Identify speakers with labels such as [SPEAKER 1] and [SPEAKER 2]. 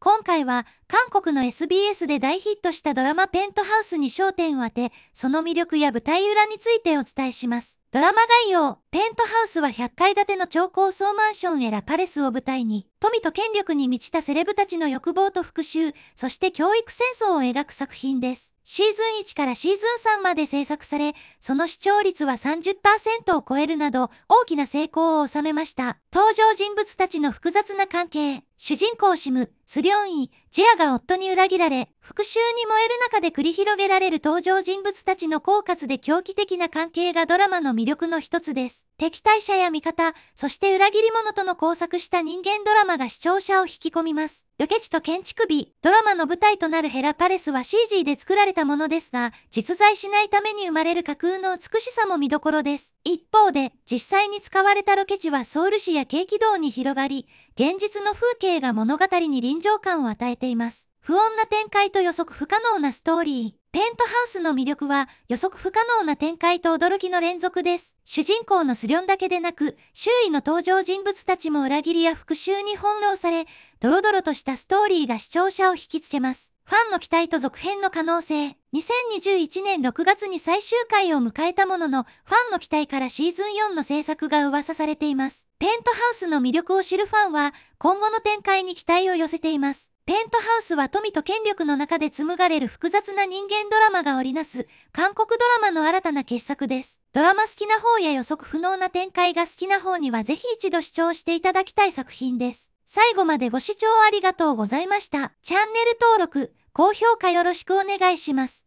[SPEAKER 1] 今回は韓国の SBS で大ヒットしたドラマペントハウスに焦点を当て、その魅力や舞台裏についてお伝えします。ドラマ概要、ペントハウスは100階建ての超高層マンションへラパレスを舞台に、富と権力に満ちたセレブたちの欲望と復讐、そして教育戦争を描く作品です。シーズン1からシーズン3まで制作され、その視聴率は30%を超えるなど、大きな成功を収めました。登場人物たちの複雑な関係、主人公シム、スリョンイ、ジェアが夫に裏切られ、復讐に燃える中で繰り広げられる登場人物たちの狡猾で狂気的な関係がドラマの魅力の一つです。敵対者や味方、そして裏切り者との交錯した人間ドラマが視聴者を引き込みます。ロケ地と建築美、ドラマの舞台となるヘラパレスは CG で作られたものですが、実在しないために生まれる架空の美しさも見どころです。一方で、実際に使われたロケ地はソウル市や景気道に広がり、現実の風景が物語に臨場感を与えています。不穏な展開と予測不可能なストーリー。ペントハウスの魅力は予測不可能な展開と驚きの連続です。主人公のスリョンだけでなく、周囲の登場人物たちも裏切りや復讐に翻弄され、ドロドロとしたストーリーが視聴者を引きつけます。ファンの期待と続編の可能性。2021年6月に最終回を迎えたものの、ファンの期待からシーズン4の制作が噂されています。ペントハウスの魅力を知るファンは、今後の展開に期待を寄せています。ペントハウスは富と権力の中で紡がれる複雑な人間ドラマが織りなす、韓国ドラマの新たな傑作です。ドラマ好きな方や予測不能な展開が好きな方にはぜひ一度視聴していただきたい作品です。最後までご視聴ありがとうございました。チャンネル登録、高評価よろしくお願いします。